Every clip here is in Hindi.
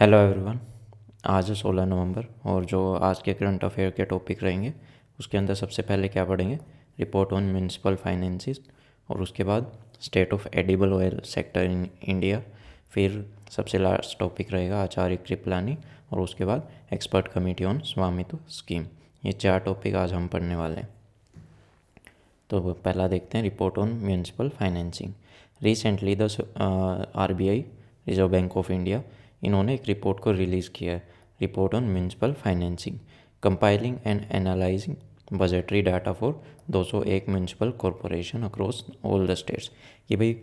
हेलो एवरीवन आज है सोलह नवंबर और जो आज के करंट अफेयर के टॉपिक रहेंगे उसके अंदर सबसे पहले क्या पढ़ेंगे रिपोर्ट ऑन म्यूनसिपल फाइनेंसिस और उसके बाद state of edible oil sector in India फिर सबसे लास्ट टॉपिक रहेगा आचार्य कृपलानी और उसके बाद expert committee on Svamitva scheme ये चार टॉपिक आज हम पढ़ने वाले हैं तो पहला देखते हैं report on municipal financing recently the R B I Reserve Bank of India इन्होंने एक रिपोर्ट को रिलीज़ किया है report on municipal financing compiling and analysing budgetary data for 201 municipal corporation across all the states कि भाई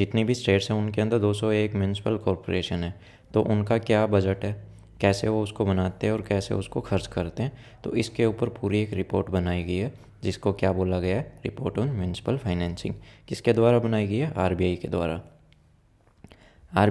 जितनी भी स्टेट्स हैं उनके अंदर 201 म्यूनसिपल कॉरपोरेशन है तो उनका क्या बजट है कैसे वो उसको बनाते हैं और कैसे उसको खर्च करते हैं तो इसके ऊपर पूरी एक रिपोर्ट बनाई गई है जिसको क्या बोला गया है रिपोर्ट ऑन म्यूनसिपल फाइनेंसिंग किसके द्वारा बनाई गई है आर के द्वारा आर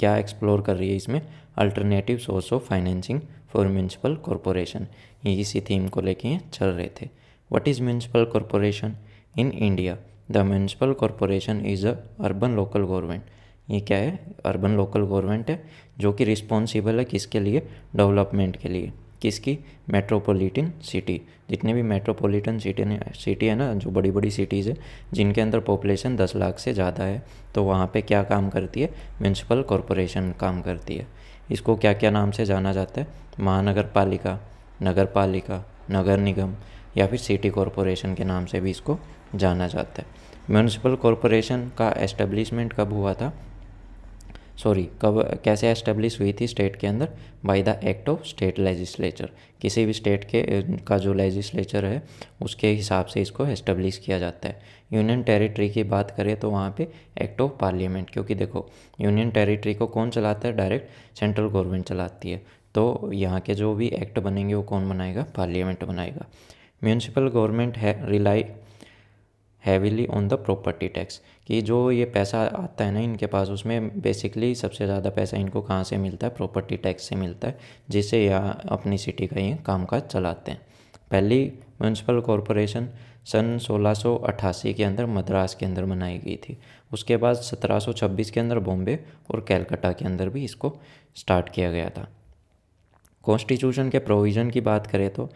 क्या एक्सप्लोर कर रही है इसमें alternative source of financing for municipal corporation ये इसी थीम को लेके चल रहे थे what is municipal corporation in India the municipal corporation is a urban local government ये क्या है अर्बन लोकल गवर्नमेंट है जो कि रिस्पॉन्सिबल है किसके लिए डेवलपमेंट के लिए किसकी मेट्रोपॉलिटन सिटी जितने भी मेट्रोपॉलिटन सिटी सिटी है ना जो बड़ी बड़ी सिटीज़ है जिनके अंदर पॉपुलेशन दस लाख से ज़्यादा है तो वहाँ पे क्या काम करती है म्यूनसिपल कॉरपोरेशन काम करती है इसको क्या क्या नाम से जाना जाता है महानगर पालिका नगर पालिका नगर निगम या फिर सिटी कॉरपोरेशन के नाम से भी इसको जाना जाता है म्यूनसिपल कॉरपोरेशन का एस्टेब्लिशमेंट कब हुआ था सॉरी कब कैसे एस्टेब्लिश हुई थी स्टेट के अंदर by the act of state legislature किसी भी स्टेट के का जो लेजिस्लेचर है उसके हिसाब से इसको एस्टेब्लिश किया जाता है यूनियन टेरिटरी की बात करें तो वहाँ पे एक्ट ऑफ पार्लियामेंट क्योंकि देखो यूनियन टेरिटरी को कौन चलाता है डायरेक्ट सेंट्रल गवर्नमेंट चलाती है तो यहाँ के जो भी एक्ट बनेंगे वो कौन बनाएगा पार्लियामेंट बनाएगा म्यूनसिपल गवर्नमेंट है rely heavily on the property tax कि जो ये पैसा आता है ना इनके पास उसमें बेसिकली सबसे ज़्यादा पैसा इनको कहाँ से मिलता है प्रॉपर्टी टैक्स से मिलता है जिससे यह अपनी सिटी का ये कामकाज चलाते हैं पहली म्यूनसिपल कॉरपोरेशन सन 1688 के अंदर मद्रास के अंदर बनाई गई थी उसके बाद 1726 के अंदर बॉम्बे और कैलकाटा के अंदर भी इसको स्टार्ट किया गया था कॉन्स्टिट्यूशन के प्रोविज़न की बात करें तो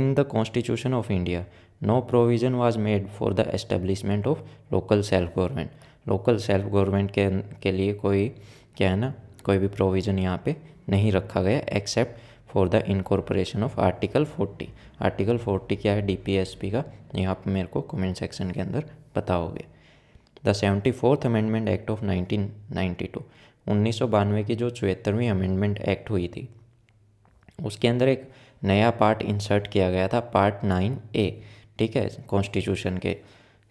in the constitution of India no provision was made for the establishment of local self government local self government के के लिए कोई क्या है ना कोई भी प्रोविज़न यहाँ पे नहीं रखा गया except for the incorporation of article 40 article 40 क्या है डी का यहाँ पर मेरे को कमेंट सेक्शन के अंदर बताओगे the seventy fourth amendment act of nineteen two उन्नीस सौ बानवे की जो चौहत्तरवीं अमेंडमेंट एक्ट हुई थी उसके अंदर एक नया पार्ट इंसर्ट किया गया था पार्ट नाइन ए ठीक है कॉन्स्टिट्यूशन के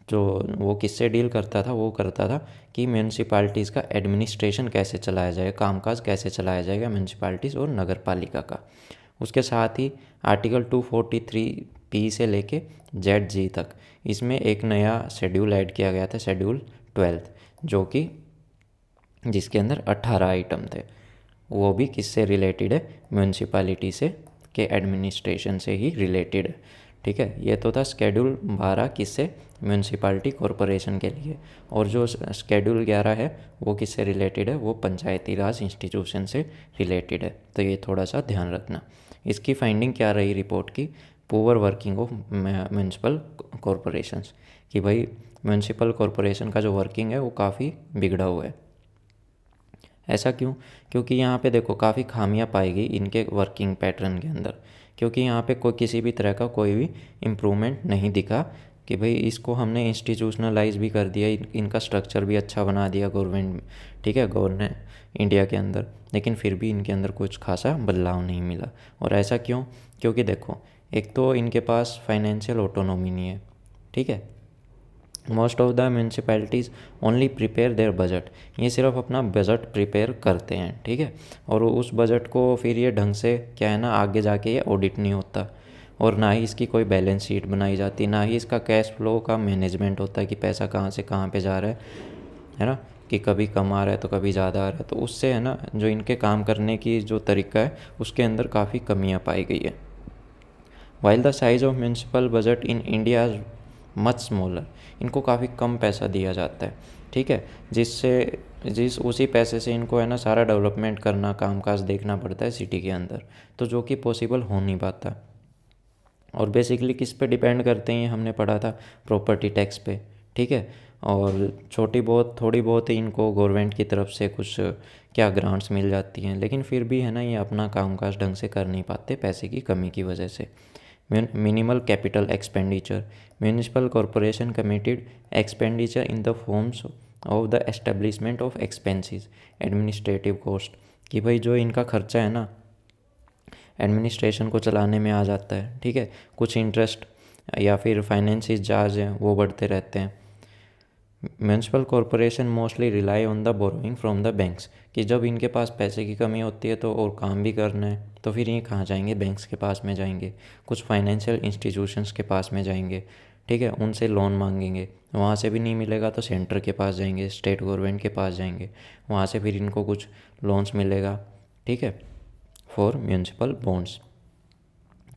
जो वो किससे डील करता था वो करता था कि म्यूनसिपालिटीज़ का एडमिनिस्ट्रेशन कैसे चलाया जाएगा कामकाज कैसे चलाया जाएगा म्यूनसिपालिटीज़ और नगर पालिका का उसके साथ ही आर्टिकल 243 पी से लेके जेड जी तक इसमें एक नया शेड्यूल ऐड किया गया था शेड्यूल ट्वेल्थ जो कि जिसके अंदर 18 आइटम थे वो भी किससे रिलेटेड है म्यूनसिपालिटी से के एडमिनिस्ट्रेशन से ही रिलेटेड है ठीक है ये तो था स्केड्यूल बारह किससे म्यूनसिपाल्टी कॉरपोरेशन के लिए और जो स्केड्यूल ग्यारह है वो किससे रिलेटेड है वो पंचायती राज इंस्टीट्यूशन से रिलेटेड है तो ये थोड़ा सा ध्यान रखना इसकी फाइंडिंग क्या रही रिपोर्ट की poor working of municipal corporation कि भाई म्यूनसिपल कॉरपोरेशन का जो वर्किंग है वो काफ़ी बिगड़ा हुआ है ऐसा क्यों क्योंकि यहाँ पे देखो काफ़ी खामियाँ पाएगी इनके वर्किंग पैटर्न के अंदर क्योंकि यहाँ पे कोई किसी भी तरह का कोई भी इम्प्रूवमेंट नहीं दिखा कि भाई इसको हमने इंस्टीट्यूशनलाइज भी कर दिया इन, इनका स्ट्रक्चर भी अच्छा बना दिया गवर्नमेंट ठीक है गवर्नमेंट इंडिया के अंदर लेकिन फिर भी इनके अंदर कुछ खासा बदलाव नहीं मिला और ऐसा क्यों क्योंकि देखो एक तो इनके पास फाइनेंशियल ऑटोनॉमी नहीं है ठीक है most of the municipalities only prepare their budget ये सिर्फ अपना बजट प्रिपेयर करते हैं ठीक है और उस बजट को फिर ये ढंग से क्या है ना आगे जाके ये ऑडिट नहीं होता और ना ही इसकी कोई बैलेंस शीट बनाई जाती ना ही इसका कैश फ्लो का मैनेजमेंट होता है कि पैसा कहाँ से कहाँ पे जा रहा है है ना कि कभी कम आ रहा है तो कभी ज़्यादा आ रहा है तो उससे है ना जो इनके काम करने की जो तरीका है उसके अंदर काफ़ी कमियाँ पाई गई है while the size of municipal budget in India much smaller इनको काफ़ी कम पैसा दिया जाता है ठीक है जिससे जिस उसी पैसे से इनको है ना सारा डेवलपमेंट करना कामकाज देखना पड़ता है सिटी के अंदर तो जो कि पॉसिबल हो नहीं पाता और बेसिकली किस पे डिपेंड करते हैं हमने पढ़ा था प्रॉपर्टी टैक्स पे ठीक है और छोटी बहुत थोड़ी बहुत ही इनको गवर्नमेंट की तरफ से कुछ क्या ग्रांट्स मिल जाती हैं लेकिन फिर भी है ना ये अपना कामकाज ढंग से कर नहीं पाते पैसे की कमी की वजह से minimal capital expenditure municipal corporation committed expenditure in the forms of the establishment of expenses administrative cost कि भाई जो इनका खर्चा है ना एडमिनिस्ट्रेशन को चलाने में आ जाता है ठीक है कुछ इंटरेस्ट या फिर फाइनेंसिस चार्ज हैं वो बढ़ते रहते हैं municipal corporation mostly rely on the borrowing from the banks कि जब इनके पास पैसे की कमी होती है तो और काम भी करना है तो फिर ये कहाँ जाएंगे बैंक्स के पास में जाएंगे कुछ फाइनेंशियल इंस्टीट्यूशंस के पास में जाएंगे ठीक है उनसे लोन मांगेंगे वहाँ से भी नहीं मिलेगा तो सेंटर के पास जाएंगे स्टेट गवर्नमेंट के पास जाएंगे वहाँ से फिर इनको कुछ लोन्स मिलेगा ठीक है फॉर म्यूनसिपल बॉन्ड्स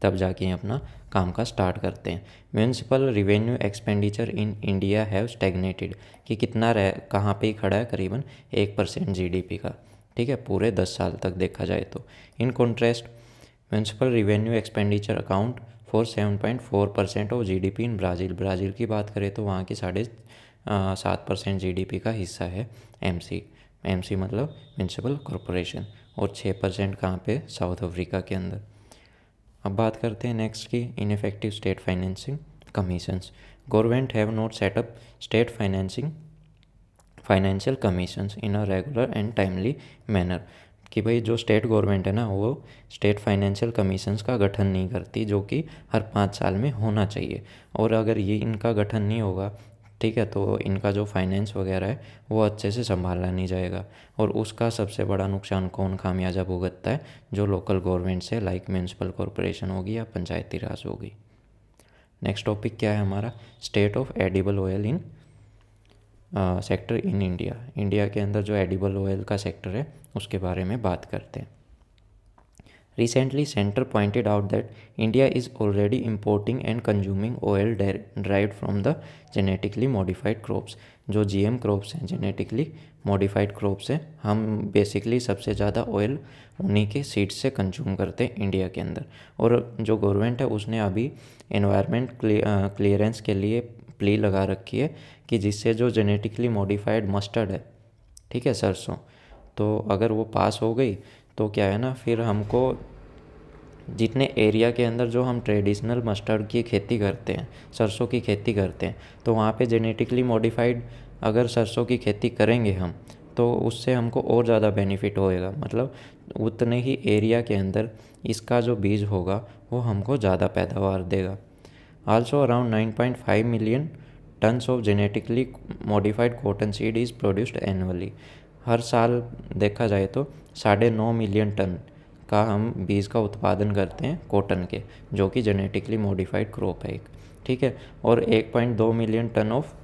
तब जाके अपना काम का स्टार्ट करते हैं municipal revenue expenditure in India have stagnated कि कितना रह कहाँ पर ही खड़ा है करीबन एक परसेंट जी का ठीक है पूरे दस साल तक देखा जाए तो in contrast municipal revenue expenditure account four seven point four percent of G D P in Brazil Brazil की बात करें तो वहाँ की साढ़े सात परसेंट जी डी पी का हिस्सा है एम सी एम सी मतलब म्यूनसिपल कॉरपोरेशन और छः परसेंट कहाँ पर साउथ अफ्रीका के अंदर अब बात करते हैं नेक्स्ट की ineffective state financing commissions government have not set up state financing financial commissions in a regular and timely manner कि भाई जो स्टेट गवर्नमेंट है ना वो स्टेट फाइनेंशियल कमीशंस का गठन नहीं करती जो कि हर पाँच साल में होना चाहिए और अगर ये इनका गठन नहीं होगा ठीक है तो इनका जो फाइनेंस वगैरह है वो अच्छे से संभाला नहीं जाएगा और उसका सबसे बड़ा नुकसान कौन खामियाजा भुगतता है जो लोकल गवर्नमेंट से लाइक म्यूनसिपल कॉरपोरेशन होगी या पंचायती राज होगी नेक्स्ट टॉपिक क्या है हमारा state of edible oil in sector in India India के अंदर जो एडिबल ऑयल का सेक्टर है उसके बारे में बात करते हैं Recently, Center pointed out that India is already importing and consuming oil derived from the genetically modified crops. जो एम क्रॉप्स हैं जेनेटिकली मॉडिफाइड क्रॉप्स हैं हम बेसिकली सबसे ज़्यादा ऑयल उन्हीं के सीड्स से कंज्यूम करते हैं इंडिया के अंदर और जो गवर्नमेंट है उसने अभी इन्वायरमेंट क्लियरेंस के लिए प्ली लगा रखी है कि जिससे जो जेनेटिकली मॉडिफाइड मस्टर्ड है ठीक है सरसों तो अगर वो पास हो गई तो क्या है ना फिर हमको जितने एरिया के अंदर जो हम ट्रेडिशनल मस्टर्ड की खेती करते हैं सरसों की खेती करते हैं तो वहाँ पे जेनेटिकली मॉडिफाइड अगर सरसों की खेती करेंगे हम तो उससे हमको और ज़्यादा बेनिफिट होएगा मतलब उतने ही एरिया के अंदर इसका जो बीज होगा वो हमको ज़्यादा पैदावार देगा also around 9.5 million tons of genetically modified cotton seed is produced annually हर साल देखा जाए तो साढ़े नौ मिलियन टन का हम बीज का उत्पादन करते हैं कॉटन के जो कि जेनेटिकली मॉडिफाइड क्रॉप है एक ठीक है और एक पॉइंट दो million ton of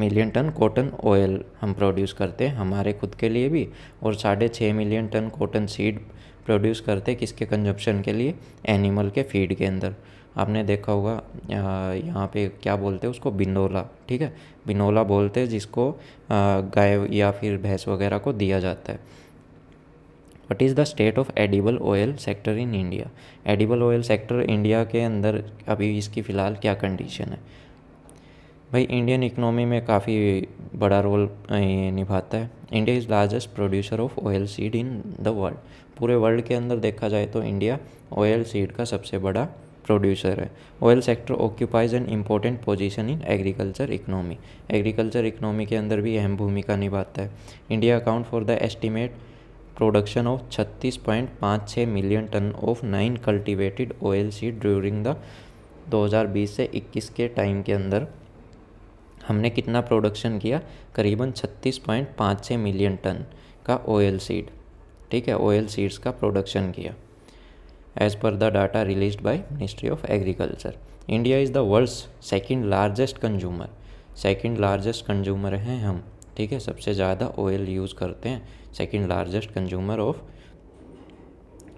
million ton cotton oil हम प्रोड्यूस करते हैं हमारे खुद के लिए भी और साढ़े छः million ton cotton seed produce करते हैं किसके कंजप्शन के लिए एनिमल के फीड के अंदर आपने देखा होगा यहाँ पे क्या बोलते हैं उसको बिनोला ठीक है बिनोला बोलते हैं जिसको गाय या फिर भैंस वगैरह को दिया जाता है what is the state of edible oil sector in India edible oil sector India के अंदर अभी इसकी फ़िलहाल क्या कंडीशन है भाई इंडियन इकनॉमी में काफ़ी बड़ा रोल निभाता है India is largest producer of oil seed in the world पूरे वर्ल्ड के अंदर देखा जाए तो इंडिया ऑयल सीड का सबसे बड़ा प्रोड्यूसर है oil sector occupies an important position in agriculture economy agriculture economy के अंदर भी अहम भूमिका निभाता है India account for the estimate production of छत्तीस पॉइंट पाँच छः million ton of nine cultivated oil seed during the 2020 से 21 के टाइम के अंदर हमने कितना प्रोडक्शन किया करीबन छत्तीस पॉइंट पाँच छः मिलियन टन का ऑयल सीड ठीक है ऑयल सीड्स का प्रोडक्शन किया as per the data released by Ministry of Agriculture. India is the world's second largest consumer. Second largest consumer हैं हम ठीक है सबसे ज़्यादा ऑयल यूज़ करते हैं second largest consumer of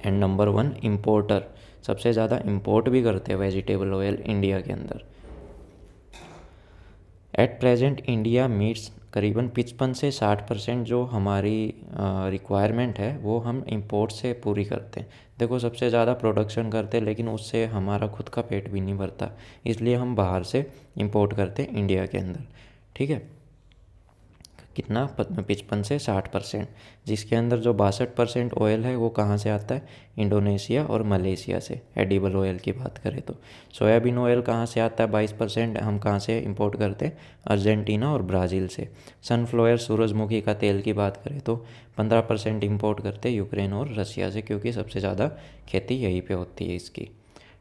and number one importer सबसे ज़्यादा इम्पोर्ट भी करते हैं वेजिटेबल ऑयल इंडिया के अंदर एट प्रेजेंट इंडिया मीट्स करीबन पचपन से साठ परसेंट जो हमारी रिक्वायरमेंट है वो हम इम्पोर्ट से पूरी करते हैं देखो सबसे ज़्यादा प्रोडक्शन करते हैं लेकिन उससे हमारा खुद का पेट भी नहीं भरता इसलिए हम बाहर से इम्पोर्ट करते हैं इंडिया के अंदर ठीक है कितना पचपन से साठ परसेंट जिसके अंदर जो बासठ परसेंट ऑयल है वो कहाँ से आता है इंडोनेशिया और मलेशिया से एडिबल ऑयल की बात करें तो सोयाबीन ऑयल कहाँ से आता है बाईस परसेंट हम कहाँ से इंपोर्ट करते हैं अर्जेंटीना और ब्राज़ील से सनफ्लावर सूरजमुखी का तेल की बात करें तो पंद्रह परसेंट इम्पोर्ट करते यूक्रेन और रसिया से क्योंकि सबसे ज़्यादा खेती यहीं पर होती है इसकी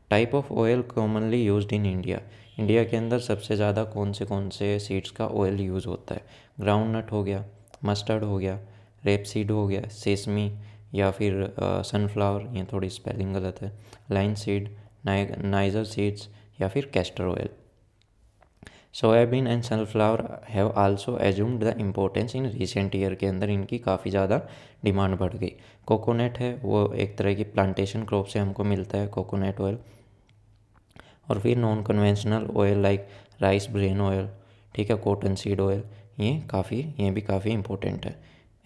type of oil commonly use in India India के अंदर सबसे ज़्यादा कौन से कौन से सीड्स का ऑयल यूज़ होता है ग्राउंड नट हो गया मस्टर्ड हो गया रेप सीड हो गया सेसमी या फिर सनफ्लावर ये थोड़ी स्पेलिंग गलत है लाइन सीड नाइजर सीड्स या फिर castor oil soybean and sunflower have also assumed the importance in recent year के अंदर इनकी काफ़ी ज़्यादा डिमांड बढ़ गई कोकोनट है वो एक तरह की प्लांटेशन क्रॉप से हमको मिलता है कोकोनट ऑयल और फिर non conventional oil like rice bran oil ठीक है कॉटन सीड ऑयल ये काफ़ी ये भी काफ़ी इम्पोर्टेंट है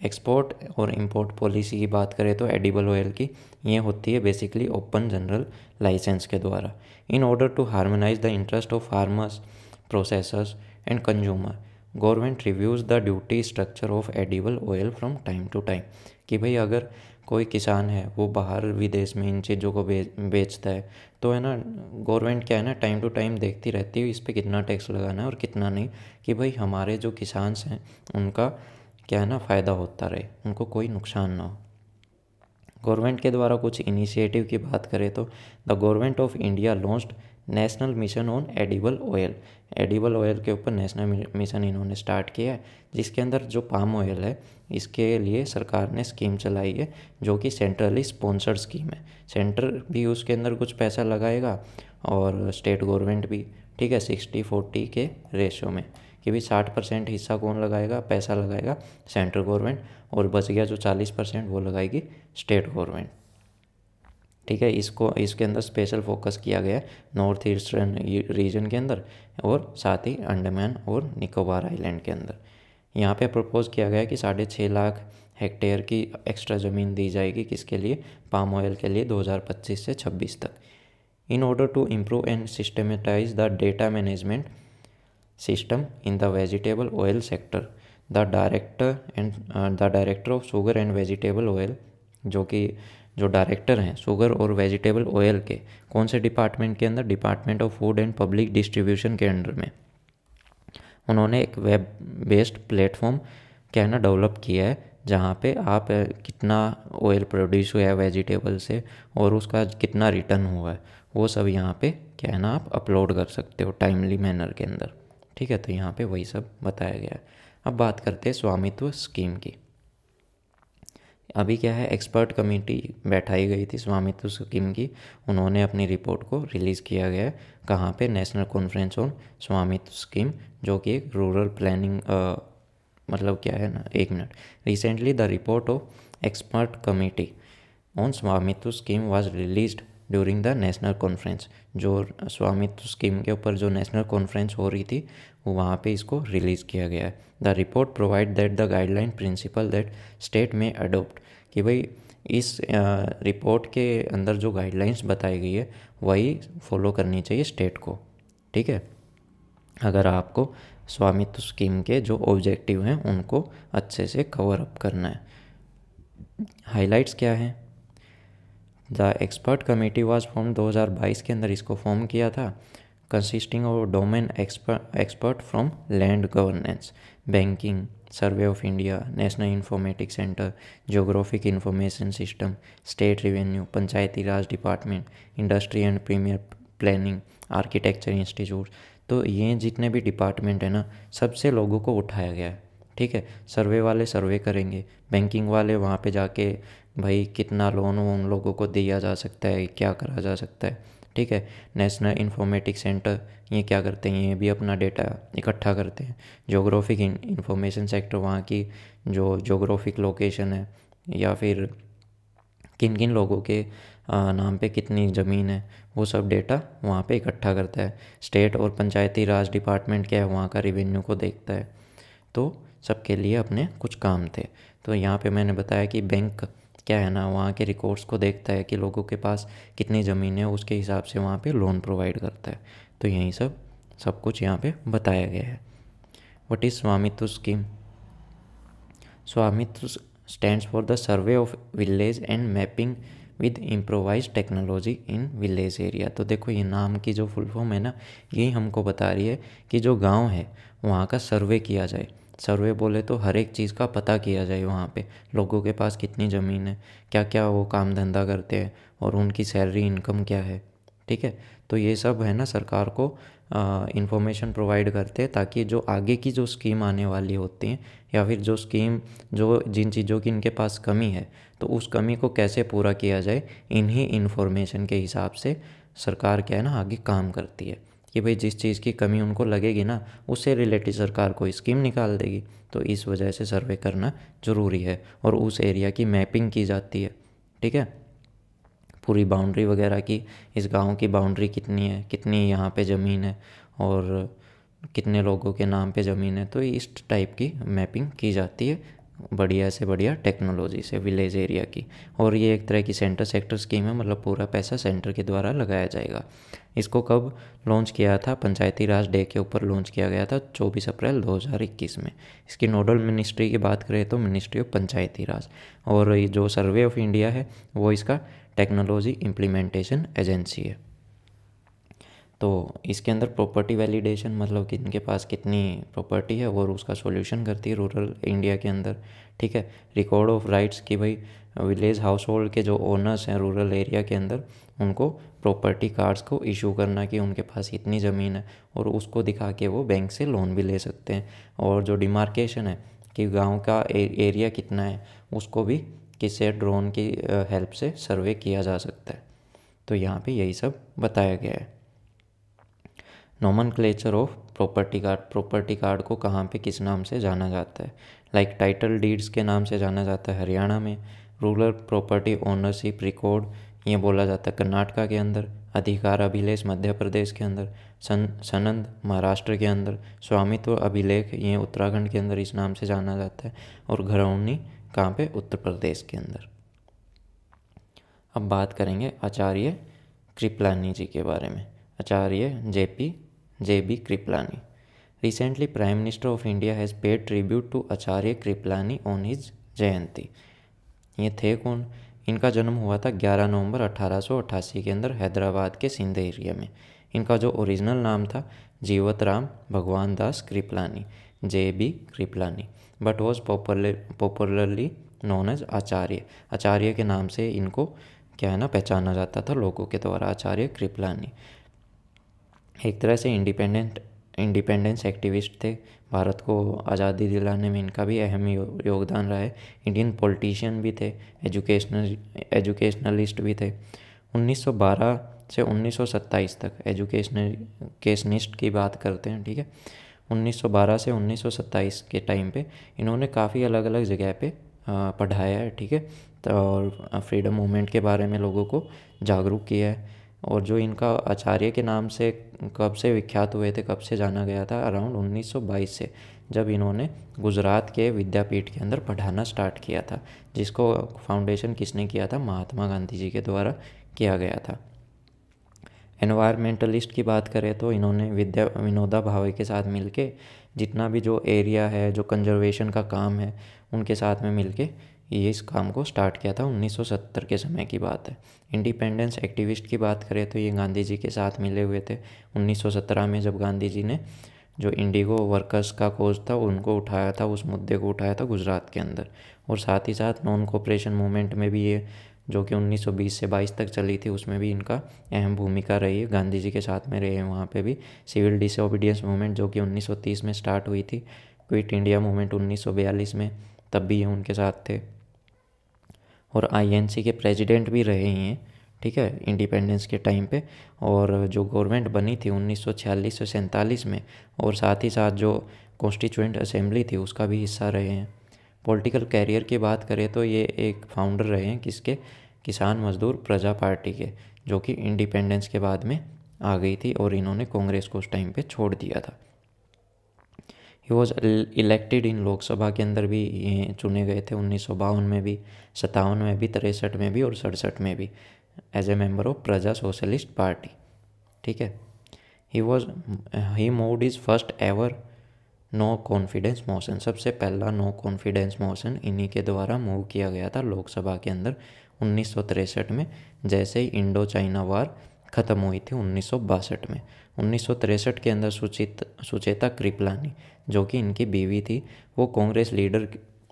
एक्सपोर्ट और इंपोर्ट पॉलिसी की बात करें तो एडिबल ऑयल की ये होती है बेसिकली ओपन जनरल लाइसेंस के द्वारा in order to harmonize the interest of farmers processors and consumer government reviews the duty structure of edible oil from time to time कि भाई अगर कोई किसान है वो बाहर विदेश में इन चीज़ों को बेचता है तो है ना गवर्नमेंट क्या है ना टाइम टू टाइम देखती रहती है इस पर कितना टैक्स लगाना है और कितना नहीं कि भाई हमारे जो किसान हैं उनका क्या है ना फ़ायदा होता रहे उनको कोई नुकसान ना हो गवर्नमेंट के द्वारा कुछ इनिशिएटिव की बात करें तो the government of India launched national mission on edible oil edible oil के ऊपर नेशनल मिशन इन्होंने स्टार्ट किया है जिसके अंदर जो पाम ऑयल है इसके लिए सरकार ने स्कीम चलाई है जो कि सेंट्रली स्पॉन्सर्ड स्कीम है सेंटर भी उसके अंदर कुछ पैसा लगाएगा और स्टेट गवर्नमेंट भी ठीक है सिक्सटी फोर्टी के रेशो में कि भी साठ परसेंट हिस्सा कौन लगाएगा पैसा लगाएगा सेंट्रल गवर्नमेंट और बच गया जो चालीस परसेंट वो लगाएगी स्टेट गवर्नमेंट ठीक है इसको इसके अंदर स्पेशल फोकस किया गया है नॉर्थ ईस्टर्न रीजन के अंदर और साथ ही अंडमान और निकोबार आइलैंड के अंदर यहाँ पे प्रपोज़ किया गया कि साढ़े छः लाख हेक्टेयर की एक्स्ट्रा ज़मीन दी जाएगी किसके लिए पाम ऑयल के लिए 2025 से 26 तक in order to improve and systematize the data management system in the vegetable oil sector the director and the director of sugar and vegetable oil जो कि जो डायरेक्टर हैं शुगर और वेजिटेबल ऑयल के कौन से डिपार्टमेंट के अंदर department of food and public distribution के अंडर में उन्होंने एक वेब बेस्ड प्लेटफॉर्म क्या है ना डेवलप किया है जहाँ पे आप कितना ऑयल प्रोड्यूस हुआ है वेजिटेबल से और उसका कितना रिटर्न हुआ है वो सब यहाँ पे क्या है ना आप अपलोड कर सकते हो टाइमली मैनर के अंदर ठीक है तो यहाँ पे वही सब बताया गया है अब बात करते हैं स्वामित्व स्कीम की अभी क्या है एक्सपर्ट कमेटी बैठाई गई थी स्वामित्व स्कीम की उन्होंने अपनी रिपोर्ट को रिलीज़ किया गया कहाँ पे national conference on Svamitva scheme जो कि एक रूरल प्लानिंग मतलब क्या है ना एक minute recently the report of expert committee on Svamitva scheme was released during the national conference जो स्वामित्व स्कीम के ऊपर जो नेशनल कॉन्फ्रेंस हो रही थी वो वहाँ पे इसको रिलीज़ किया गया है the report provide that the guideline principle that state may adopt कि भाई इस रिपोर्ट के अंदर जो गाइडलाइंस बताई गई है वही फॉलो करनी चाहिए स्टेट को ठीक है अगर आपको स्वामित्व स्कीम के जो ऑब्जेक्टिव हैं उनको अच्छे से कवर अप करना है हाइलाइट्स क्या हैं the expert committee was form 2022 के अंदर इसको फॉर्म किया था consisting of domain expert from land governance banking survey of India national informatic centre geographic information system state revenue Panchayati Raj department industry and premier planning architecture institute तो ये जितने भी डिपार्टमेंट हैं ना सबसे लोगों को उठाया गया है ठीक है सर्वे वाले सर्वे करेंगे बैंकिंग वाले वहाँ पे जाके भाई कितना लोन उन लोगों को दिया जा सकता है क्या करा जा सकता है ठीक है नेशनल इन्फॉर्मेटिक सेंटर ये क्या करते हैं ये भी अपना डेटा इकट्ठा करते हैं जोग्राफिक इंफॉर्मेशन सेक्टर वहाँ की जो जोग्राफिक लोकेशन है या फिर किन किन लोगों के नाम पे कितनी ज़मीन है वो सब डेटा वहाँ पे इकट्ठा करता है स्टेट और पंचायती राज डिपार्टमेंट क्या है वहाँ का रिवेन्यू को देखता है तो सबके लिए अपने कुछ काम थे तो यहाँ पे मैंने बताया कि बैंक क्या है ना वहाँ के रिकॉर्ड्स को देखता है कि लोगों के पास कितनी ज़मीन है उसके हिसाब से वहाँ पे लोन प्रोवाइड करता है तो यही सब सब कुछ यहाँ पे बताया गया है what is Svamitva scheme Svamitva stand for the survey of village and mapping with improvise technology in village area तो देखो ये नाम की जो फुल फॉर्म है ना यही हमको बता रही है कि जो गांव है वहाँ का सर्वे किया जाए सर्वे बोले तो हर एक चीज़ का पता किया जाए वहाँ पे लोगों के पास कितनी ज़मीन है क्या क्या वो काम धंधा करते हैं और उनकी सैलरी इनकम क्या है ठीक है तो ये सब है ना सरकार को इन्फॉर्मेशन प्रोवाइड करते हैं ताकि जो आगे की जो स्कीम आने वाली होती हैं या फिर जो स्कीम जो जिन चीज़ों की इनके पास कमी है तो उस कमी को कैसे पूरा किया जाए इन्हीं इन्फॉर्मेशन के हिसाब से सरकार क्या है ना आगे काम करती है कि भाई जिस चीज़ की कमी उनको लगेगी ना उससे रिलेटेड सरकार कोई स्कीम निकाल देगी तो इस वजह से सर्वे करना ज़रूरी है और उस एरिया की मैपिंग की जाती है ठीक है पूरी बाउंड्री वगैरह की इस गांव की बाउंड्री कितनी है कितनी यहाँ पे ज़मीन है और कितने लोगों के नाम पे ज़मीन है तो इस टाइप की मैपिंग की जाती है बढ़िया से बढ़िया टेक्नोलॉजी से विलेज एरिया की और ये एक तरह की सेंटर सेक्टर स्कीम है मतलब पूरा पैसा सेंटर के द्वारा लगाया जाएगा इसको कब लॉन्च किया था पंचायती राज डे के ऊपर लॉन्च किया गया था 24 अप्रैल 2021 में इसकी नोडल मिनिस्ट्री की बात करें तो मिनिस्ट्री ऑफ पंचायती राज और जो सर्वे ऑफ इंडिया है वो इसका टेक्नोलॉजी इम्प्लीमेंटेशन एजेंसी है तो इसके अंदर प्रॉपर्टी वैलिडेशन मतलब कि इनके पास कितनी प्रॉपर्टी है और उसका सॉल्यूशन करती है रूरल इंडिया के अंदर ठीक है रिकॉर्ड ऑफ राइट्स कि भाई विलेज हाउस होल्ड के जो ओनर्स हैं रूरल एरिया के अंदर उनको प्रॉपर्टी कार्ड्स को इशू करना कि उनके पास इतनी ज़मीन है और उसको दिखा के वो बैंक से लोन भी ले सकते हैं और जो डिमार्केशन है कि गांव का एरिया कितना है उसको भी किसे ड्रोन की हेल्प से सर्वे किया जा सकता है तो यहाँ पे यही सब बताया गया है nomenclature of property card property card को कहाँ पे किस नाम से जाना जाता है लाइक टाइटल डीड्स के नाम से जाना जाता है हरियाणा में रूरल प्रॉपर्टी ओनरशिप रिकॉर्ड ये बोला जाता है कर्नाटका के अंदर अधिकार अभिलेख मध्य प्रदेश के अंदर सन सनंद महाराष्ट्र के अंदर स्वामित्व अभिलेख ये उत्तराखंड के अंदर इस नाम से जाना जाता है और घरौनी कहाँ पे उत्तर प्रदेश के अंदर अब बात करेंगे आचार्य कृपलानी जी के बारे में Acharya JP J B Kripalani recently prime minister of India has paid tribute to Acharya Kripalani on his जयंती ये थे कौन इनका जन्म हुआ था 11 नवंबर 1888 के अंदर हैदराबाद के सिंध एरिया में इनका जो ओरिजिनल नाम था Jivatram Bhagwandas Kripalani J B Kripalani but was popularly known as Acharya Acharya के नाम से इनको क्या है ना पहचाना जाता था लोगों के द्वारा आचार्य कृपलानी एक तरह से इंडिपेंडेंट इंडिपेंडेंस एक्टिविस्ट थे भारत को आज़ादी दिलाने में इनका भी अहम यो, योगदान रहा है इंडियन पॉलिटिशियन भी थे एजुकेशनल एजुकेशनलिस्ट भी थे 1912 से 1927 तक एजुकेशनल केशनिस्ट की बात करते हैं ठीक है 1912 से 1927 के टाइम पे इन्होंने काफ़ी अलग अलग जगह पे पढ़ाया है ठीक है तो और फ्रीडम मूवमेंट के बारे में लोगों को जागरूक किया है और जो इनका आचार्य के नाम से कब से विख्यात हुए थे कब से जाना गया था अराउंड 1922 से जब इन्होंने गुजरात के विद्यापीठ के अंदर पढ़ाना स्टार्ट किया था जिसको फाउंडेशन किसने किया था महात्मा गांधी जी के द्वारा किया गया था एनवायरमेंटलिस्ट की बात करें तो इन्होंने विद्या विनोदा भावे के साथ मिलके जितना भी जो एरिया है जो कंजर्वेशन का काम है उनके साथ में मिलके ये इस काम को स्टार्ट किया था 1970 के समय की बात है इंडिपेंडेंस एक्टिविस्ट की बात करें तो ये गांधी जी के साथ मिले हुए थे 1917 में जब गांधी जी ने जो इंडिगो वर्कर्स का कोज था उनको उठाया था उस मुद्दे को उठाया था गुजरात के अंदर और साथ ही साथ नॉन कॉपरेशन मूवमेंट में भी ये जो कि 1920 से 22 तक चली थी उसमें भी इनका अहम भूमिका रही है गांधी जी के साथ में रहे हैं वहाँ पे भी सिविल डिसोबीडियंस मूवमेंट जो कि 1930 में स्टार्ट हुई थी क्विट इंडिया मूवमेंट 1942 में तब भी ये उनके साथ थे और आईएनसी के प्रेसिडेंट भी रहे हैं ठीक है इंडिपेंडेंस के टाइम पे और जो गवर्नमेंट बनी थी उन्नीस सौ सैंतालीस में और साथ ही साथ जो कॉन्स्टिट्यूंट असेंबली थी उसका भी हिस्सा रहे हैं पॉलिटिकल कैरियर की बात करें तो ये एक फाउंडर रहे हैं किसके किसान मजदूर प्रजा पार्टी के जो कि इंडिपेंडेंस के बाद में आ गई थी और इन्होंने कांग्रेस को उस टाइम पे छोड़ दिया था he was elected in Lok Sabha के अंदर भी चुने गए थे उन्नीस सौ बावन में भी सत्तावन में भी तिरसठ में भी और सड़सठ में भी as a member of Praja socialist party ठीक है he was he moved his first ever no confidence motion सबसे पहला नो कॉन्फिडेंस मोशन इन्हीं के द्वारा मूव किया गया था लोकसभा के अंदर उन्नीस में जैसे ही इंडो चाइना वार खत्म हुई थी उन्नीस में उन्नीस के अंदर सुचित सुचेता कृपलानी जो कि इनकी बीवी थी वो कांग्रेस लीडर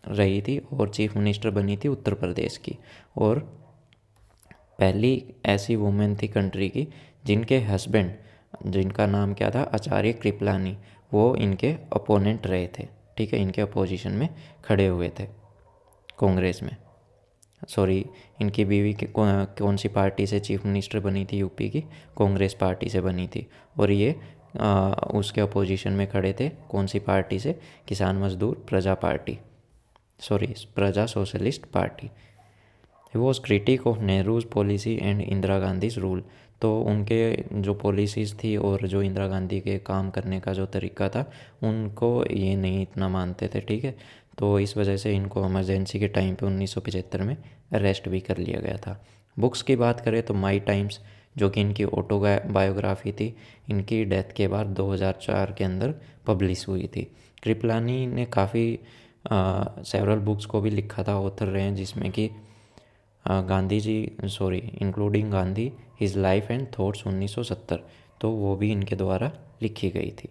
रही थी और चीफ मिनिस्टर बनी थी उत्तर प्रदेश की और पहली ऐसी वुमेन थी कंट्री की जिनके हस्बैंड जिनका नाम क्या था आचार्य कृपलानी वो इनके अपोनेंट रहे थे ठीक है इनके अपोजिशन में खड़े हुए थे कांग्रेस में सॉरी इनकी बीवी के कौन सी पार्टी से चीफ मिनिस्टर बनी थी यूपी की कांग्रेस पार्टी से बनी थी और ये आ, उसके अपोजिशन में खड़े थे कौन सी पार्टी से Kisan Mazdoor Praja party sorry Praja socialist party he was critic of Nehru's policy and Indira Gandhi's rule तो उनके जो पॉलिसीज़ थी और जो इंदिरा गांधी के काम करने का जो तरीका था उनको ये नहीं इतना मानते थे ठीक है तो इस वजह से इनको एमरजेंसी के टाइम पे उन्नीस में अरेस्ट भी कर लिया गया था बुक्स की बात करें तो माई टाइम्स जो कि इनकी ऑटो बायोग्राफी थी इनकी डेथ के बाद 2004 के अंदर पब्लिश हुई थी कृपलानी ने काफ़ी सेवरल बुक्स को भी लिखा था ऑथर रहे हैं जिसमें कि Gandhi ji sorry including Gandhi his life and thoughts 1970 तो वो भी इनके द्वारा लिखी गई थी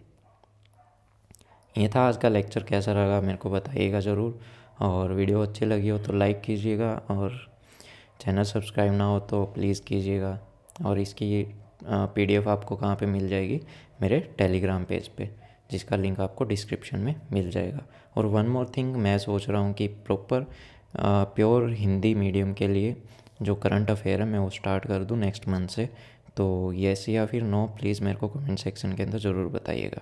ये था आज का लेक्चर कैसा लगा मेरे को बताइएगा ज़रूर और वीडियो अच्छी लगी हो तो लाइक कीजिएगा और चैनल सब्सक्राइब ना हो तो प्लीज़ कीजिएगा और इसकी पीडीएफ आपको कहाँ पे मिल जाएगी मेरे टेलीग्राम पेज पे जिसका लिंक आपको डिस्क्रिप्शन में मिल जाएगा और वन मोर थिंग मैं सोच रहा हूँ कि प्रॉपर प्योर हिंदी मीडियम के लिए जो करंट अफेयर है मैं वो स्टार्ट कर दूँ नेक्स्ट मंथ से तो येस या फिर नो प्लीज़ मेरे को कमेंट सेक्शन के अंदर ज़रूर बताइएगा